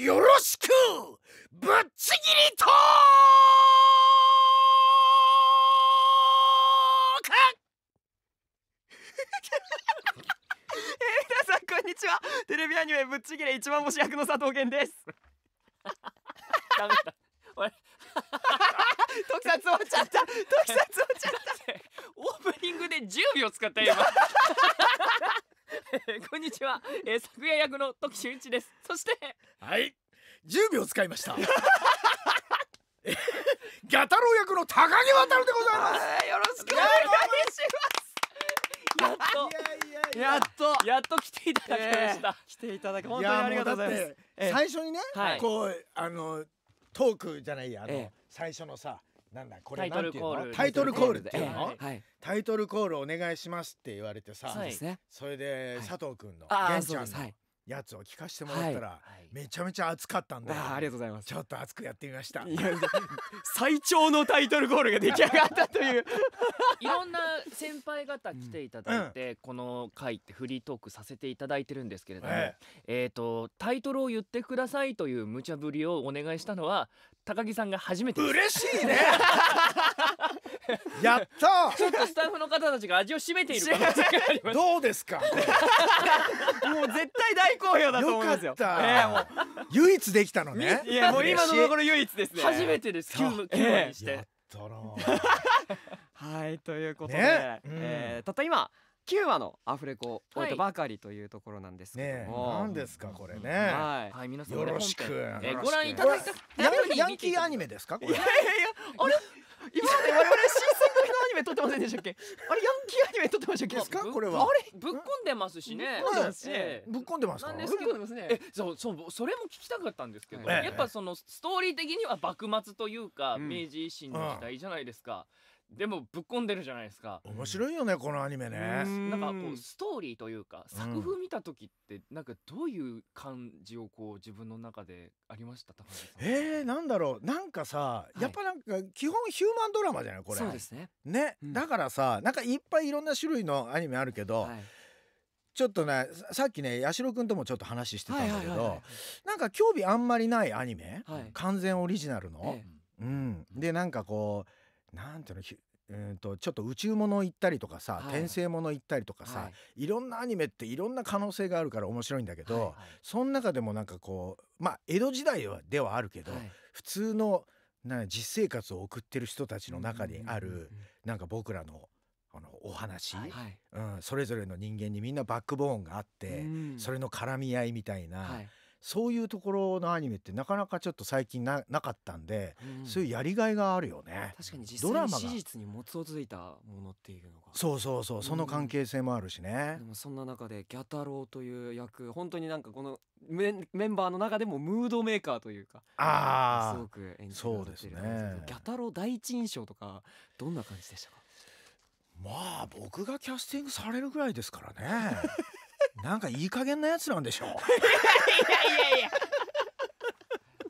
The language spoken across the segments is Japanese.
よろしくぶっちぎりトーク 皆さんこんにちはテレビアニメぶっちぎり一番星役の佐藤健ですダメだ 特撮終わっちゃった特撮終わっちゃったオープニングで10秒使った こんにちは、えー、昨夜役の時俊一ですそしてはい10秒使いました ガタロ役の高木渡でございます。よろしくお願いします。やっとやっとやっと来ていただきました。来ていただき本当にありがとうございます。最初にね、こうあのトークじゃないやあの最初のさ。なんだこれなんていうのタイトルコールっていうの、タイトルコールお願いしますって言われてさ、それで佐藤君の、はい、玄ちゃんの、やつを聞かせてもらったら、めちゃめちゃ熱かったんで、ありがとうございますちょっと熱くやってみました最長のタイトルゴールが出来上がったという いろんな先輩方来ていただいて、うん、この回ってフリートークさせていただいてるんですけれども、えええーとタイトルを言ってくださいという無茶ぶりをお願いしたのは高木さんが初めて嬉しいね やったちょっとスタッフの方たちが味を占めている可能性があります どうですかもう絶対大好評だと思いますよよかった、えー、唯一できたのねいやもう今のところ唯一ですね初めてですにして、はいということで、ね、うん、えー、たった今9話のアフレコを終えたばかりというところなんですけども、はい、何ですかこれね、はい、はい、皆さんよろしく、えー、ご覧いただいたヤンキーアニメですかこれいやいやいやあれ今まで我々新選組のアニメ撮ってませんでしたっけ あれヤンキーアニメ撮ってましたっけでこれはあれぶっ込んでますしねぶっ込んでますなんですけえそうそうそれも聞きたかったんですけど、やっぱそのストーリー的には幕末というか、明治維新の時代じゃないですか、でもぶっ込んでるじゃないですか面白いよねこのアニメねなんかこうストーリーというか作風見た時ってなんかどういう感じをこう自分の中でありました高さんえー、なんだろうなんかさ、はい、やっぱなんか基本ヒューマンドラマじゃないこれそうですねね、うん、だからさなんかいっぱいいろんな種類のアニメあるけど、はいちょっとねさっきね八代君ともちょっと話してたんだけどなんか興味あんまりないアニメ、はい、完全オリジナルの、ええ、うん、でなんかこうなんていうのうんとちょっと宇宙物行ったりとかさ、はい、転生物行ったりとかさ、はい、いろんなアニメっていろんな可能性があるから面白いんだけど、はいはい、その中でもなんかこうまあ江戸時代はではあるけど、はい、普通のな実生活を送ってる人たちの中にある、なんか僕らの。あのお話、はい、うん、それぞれの人間にみんなバックボーンがあって、うん、それの絡み合いみたいな、はい、そういうところのアニメってなかなかちょっと最近ななかったんで、うん、そういうやりがいがあるよね確かに実際に史実に基づいたものっていうのがそうそうそうその関係性もあるしね、うん、でもそんな中でギャロ郎という役本当になんかこのメメンバーの中でもムードメーカーというかあすごく演じてそうですねギャロ郎第一印象とかどんな感じでしたかまあ僕がキャスティングされるぐらいですからね なんかいい加減なやつなんでしょう いやいやいや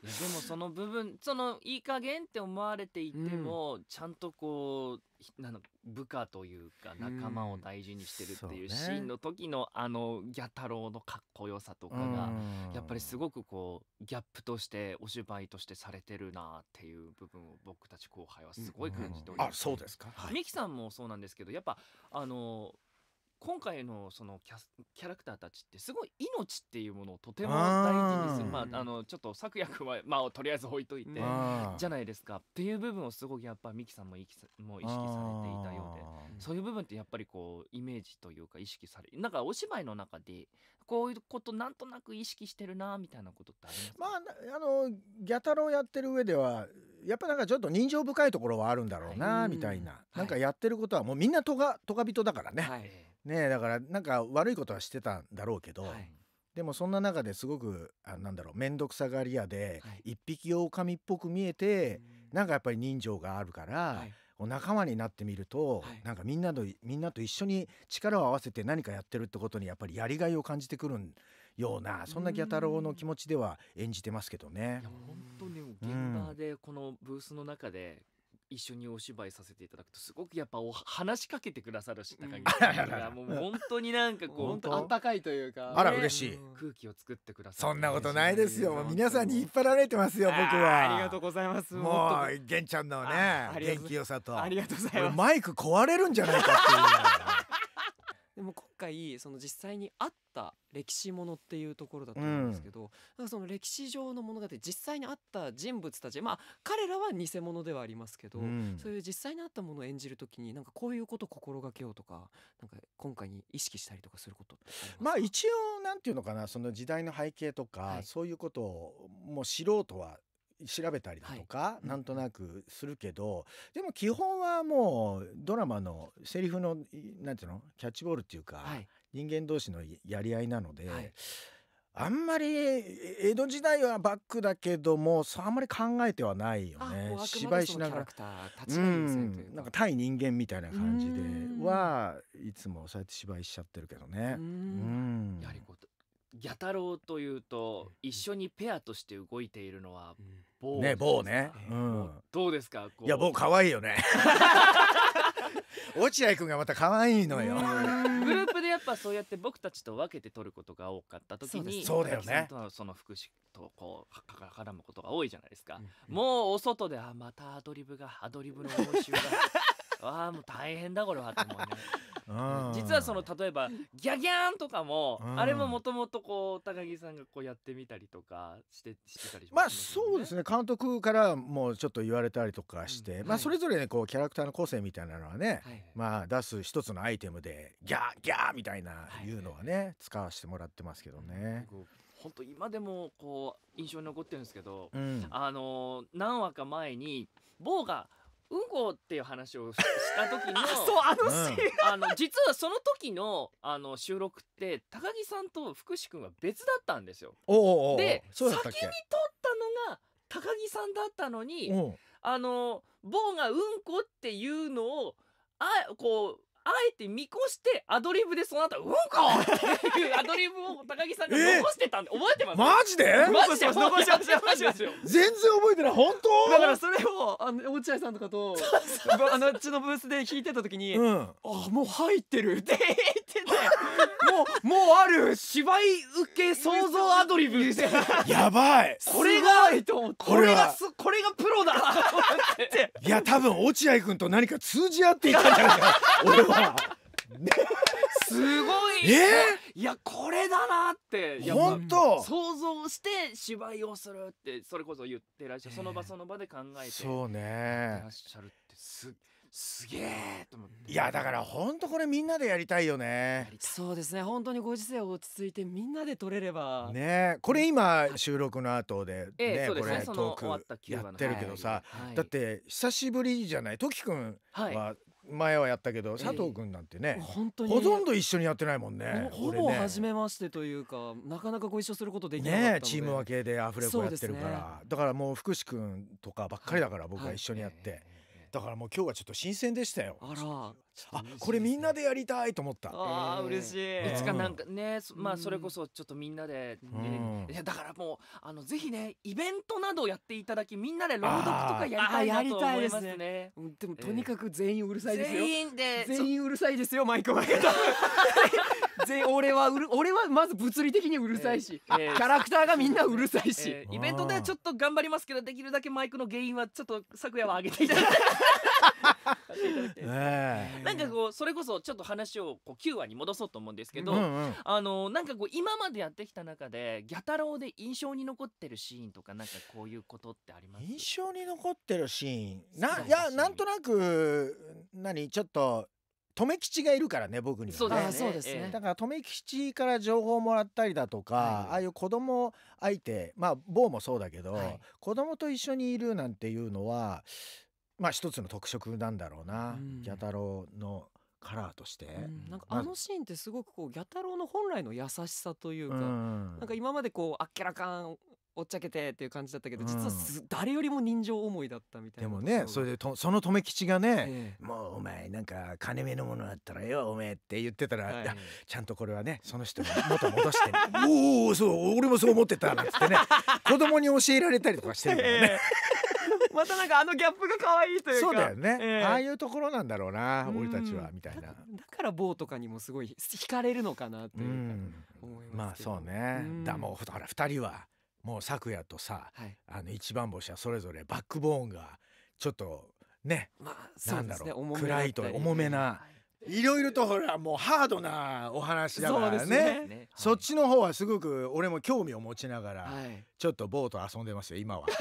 でもその部分そのいい加減って思われていても、うん、ちゃんとこうなの部下というか仲間を大事にしてるっていうシーンの時の、あのギャ太郎のかっこよさとかが、やっぱりすごくこうギャップとしてお芝居としてされてるなっていう部分を僕たち後輩はすごい感じております、うんうん、あそうですか、はい、ミキさんもそうなんですけどやっぱあの今回のそのキャキャラクターたちってすごい命っていうものをとても大事にするまあ、あのちょっと策略は、まあ、とりあえず置いといてじゃないですかっていう部分をすごくやっぱ美樹さんも意識も意識されていたようでそういう部分ってやっぱりこうイメージというか意識されなんかお芝居の中でこういうことなんとなく意識してるなみたいなことってありますか、まあ、あのギャタロやってる上ではやっぱなんかちょっと人情深いところはあるんだろうなみたいな、はい、なんかやってることはもうみんなとがとが人だからね。はいねだからなんか悪いことはしてたんだろうけど、はい、でもそんな中ですごくあなんだろう面倒くさがり屋で、はい、一匹狼っぽく見えて、うなんかやっぱり人情があるから。はい仲間になってみると、はい、なんかみんなとみんなと一緒に力を合わせて何かやってるってことにやっぱりやりがいを感じてくるようなそんなギャ太郎の気持ちでは演じてますけどね。本当に現場でこのブースの中で一緒にお芝居させていただくとすごくやっぱお話しかけてくださるし高木さんもう本当になんかこうあったかいというか、あら嬉しい空気を作ってくださるそんなことないですよ皆さんに引っ張られてますよ僕はありがとうございますもう玄ちゃんのね元気よさとありがとうございますマイク壊れるんじゃないかっていうでも今回その実際にあった歴史ものっていうところだと思うんですけど、うん、その歴史上の物語実際にあった人物たちまあ彼らは偽物ではありますけど、うん、そういう実際にあったものを演じるときになんかこういうことを心がけようとかなんか今回に意識したりとかすることまあ一応なんていうのかなその時代の背景とか、はい、そういうことをもう素人は調べたりだとか、はい、なんとなくするけど、でも基本はもうドラマのセリフのなんていうのキャッチボールっていうか、はい、人間同士のやり合いなので。はいあんまり江戸時代はバックだけどもあんまり考えてはないよね芝居しながら、ん、なんか対人間みたいな感じではいつもそうやって芝居しちゃってるけどね。やはりこうギャ太郎というと一緒にペアとして動いているのは某ね某ね、うん、どうですかいやー可愛いよね 落合君がまた可愛いのよ。グループでやっぱそうやって僕たちと分けて撮ることが多かった時にそうだよねとその福祉とこう絡むことが多いじゃないですか、うん、もうお外であまたアドリブがアドリブの応酬がわ あもう大変だこれはと思うね。実はその例えばギャギャーンとかも、あれももともとこう高木さんがこうやってみたりとかしてしてたりしま、ね、まあそうですね監督からもちょっと言われたりとかして、うんはい、まあそれぞれねこうキャラクターの個性みたいなのはね、はいはい、まあ出す一つのアイテムでギャーギャーみたいないうのはね、はいはい、使わせてもらってますけどね。本当今でもこう印象に残ってるんですけど、うん、あの何話か前に某がうんこっていう話をした時の そうあのシうん、あの実はその時のあの収録って高木さんと福士くんは別だったんですよ。おうおうで先に撮ったのが高木さんだったのにあの棒がうんこっていうのをあこうあえて見越してアドリブでその後「うんか!」っていう アドリブを高木さんが残してたんで覚えてます、マジでマジで残しましましま全然覚えてない本当だからそれをあの落合さんとかと あのうちのブースで弾いてた時に「うん、あもう入ってる」って言ってて もうもうある芝居受け想像アドリブやばいこれがこれがこれがプロだいや多分落合君と何か通じ合っていたんじゃないか俺はすごい、えー、いやこれだなって本当想像して芝居をするってそれこそ言ってらっしゃる、えー、その場その場で考えてそうねらっしゃるってすすげえと思っていやだから本当これみんなでやりたいよねそうですね本当にご時世落ち着いてみんなで撮れればねこれ今収録の後でね、ね、これ、トークやってるけどさ、はいだって久しぶりじゃないトキ君は前はやったけど佐藤君なんてね、え本当にほとんど一緒にやってないもんねほぼ初めましてというか、なかなかご一緒することできないねチーム分けでアフレコやってるから、ね、だからもう福士君とかばっかりだから、僕は一緒にやって、はい、だからもう今日はちょっと新鮮でしたよあらあこれみんなでやりたいと思ったああ嬉しいいつかなんかねまあそれこそちょっとみんなで、ね、いやだからもうあのぜひねイベントなどをやっていただきみんなで朗読とかやりたいですねでもとにかく全員うるさいですよ全員で全員うるさいですよマイクマイク全俺はうる俺はまず物理的にうるさいし、キャラクターがみんなうるさいし、イベントではちょっと頑張りますけどできるだけマイクの原因はちょっと昨夜は上げていただいて。ねなんかこうそれこそちょっと話をこう9話に戻そうと思うんですけど、うんうん、あのなんかこう今までやってきた中でギャロウで印象に残ってるシーンとかなんかこういうことってあります印象に残ってるシーンないやなんとなく何ちょっと留吉がいるからね僕には、ね、そうですね、えだから留吉から情報をもらったりだとか、はい、ああいう子供相手まあ某もそうだけど、はい、子供と一緒にいるなんていうのはまあ一つの特色なんだろうな、うん、ギャ太郎のカラーとして、うん、なんかあのシーンってすごくこうギャ太郎の本来の優しさというか、うん、なんか今までこうあっけらかんおっちゃけてっていう感じだったけど、実はす、うん、誰よりも人情思いだったみたいなでもねそれでとその留吉がね、えー、もうお前なんか金目のものだったらよお前」って言ってたら、はい、ちゃんとこれはねその人が元戻して、おおそう俺もそう思ってた」なんつってね子供に教えられたりとかしてるからね。えー またなんかあのギャップが可愛いというかそうだよね、えー、ああいうところなんだろうな俺たちはみたいなだから棒とかにもすごい惹かれるのかなていうか思いますまあそうねだもうほから2人はもう昨夜とさ、はい、あの一番星はそれぞれバックボーンがちょっとね、まあ、なんだろう、暗いと重めな。いろいろとほらもうハードなお話だからね、ね、そっちの方はすごく俺も興味を持ちながら、はい、ちょっとボート遊んでますよ今は。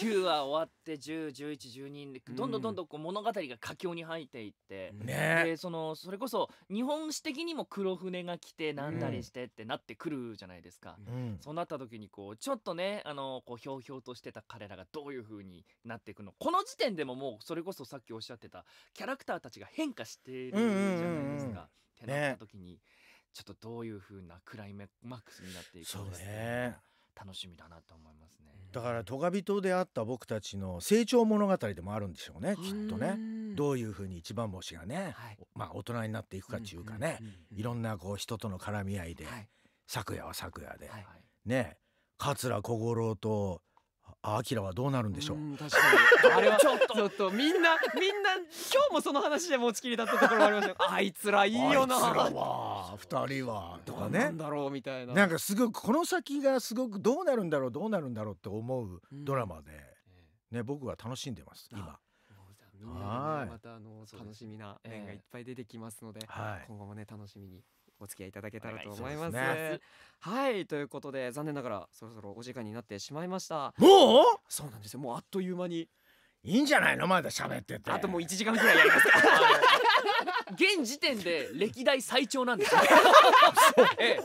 9話終わって101112どんどんどんどんこう物語が佳境に入っていって、ね、でそのそれこそ日本史的にも黒船が来てなんだりしてってなってくるじゃないですか、うん、そうなった時にこうちょっとねあのこうひょうひょうとしてた彼らがどういうふうになっていくのこの時点でももうそれこそさっきおっしゃってたキャラクターたちが変化してるじゃないですか。ってなった時に、ね、ちょっとどういうふうなクライマックスになっていくんですね。楽しみだなと思いますねだからトガビトであった僕たちの成長物語でもあるんでしょうねきっとねどういうふうに一番星がね、はい、まあ大人になっていくかっていうかね、いろんなこう人との絡み合いで、はい、昨夜は昨夜で、はい、ね桂小五郎とアキラはどうなるんでしょう。う確かに。あれはちょっとみんなみんな今日もその話で持ちきりだったところもありました。あいつらいいよな。あいつらは二人はとかね。なんだろうみたいな。なんかすごくこの先がすごくどうなるんだろうどうなるんだろうって思うドラマで、うん、ね僕は楽しんでます今。みんなで、ね、またあの楽しみな面がいっぱい出てきますので、はい、今後もね楽しみにお付き合いいただけたらと思います。ね、はいということで残念ながらそろそろお時間になってしまいました。もうそうなんですよもうあっという間に。いいんじゃないのまだ喋ってて。あともう1時間くらいやります。現時点で歴代最長なんです。え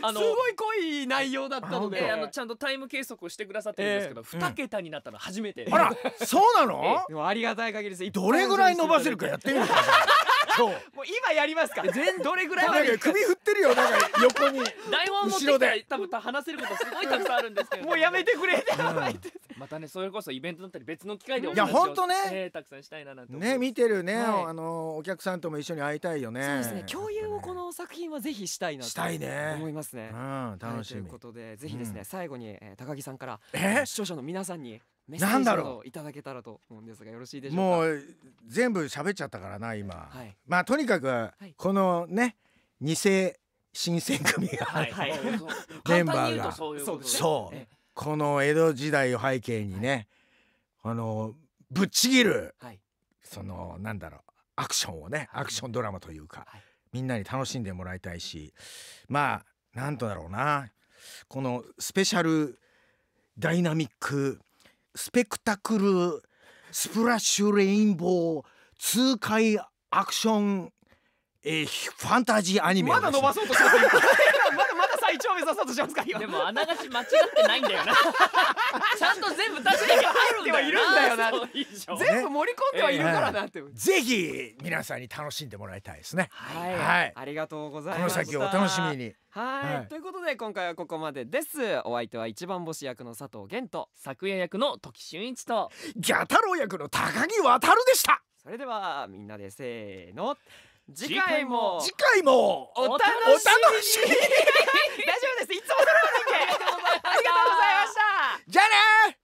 あのすごい濃い内容だったので、あのちゃんとタイム計測をしてくださってるんですけど、二、桁になったの初めて。あら、そうなの？でもありがたい限りです。どれぐらい伸ばせるかやってみるか。そうもう今やりますか全どれぐらいまで首振ってるよなんか横に台本持ってきた多分話せることすごいたくさんあるんですけどもうやめてくれってまたねそれこそイベントだったり別の機会でお話をねたくさんしたいななんてね見てるねあのお客さんとも一緒に会いたいよねそうですね共有をこの作品はぜひしたいなしたいね思いますねうん楽しみということでぜひですね最後に高木さんから視聴者の皆さんにメッセージをいただけたらと思うんですがよろしいでしょうかもう全部喋っちゃったからな今、はい、まあとにかくこのね、偽新選組が、はいはい、メンバーがそうこの江戸時代を背景にね、あのぶっちぎる、そのなんだろうアクションをねアクションドラマというか、みんなに楽しんでもらいたいしまあなんとだろうなこのスペシャルダイナミックスペクタクルスプラッシュレインボー痛快アクション、えー、ファンタジーアニメまだ伸ばそうとしてま一応目指そうとしますかでもあながち間違ってないんだよな ちゃんと全部出してあるんだよな全部盛り込んではいるからなって、ぜひ皆さんに楽しんでもらいたいですねはい、はい、ありがとうございますこの先をお楽しみにはい、はい、ということで今回はここまでですお相手は一番星役の佐藤玄と昨夜役の時俊一とギャ太郎役の高木渉でしたそれではみんなでせーの次回も次回もお楽しみ 大丈夫ですいつも通りでありがとうございましたじゃあね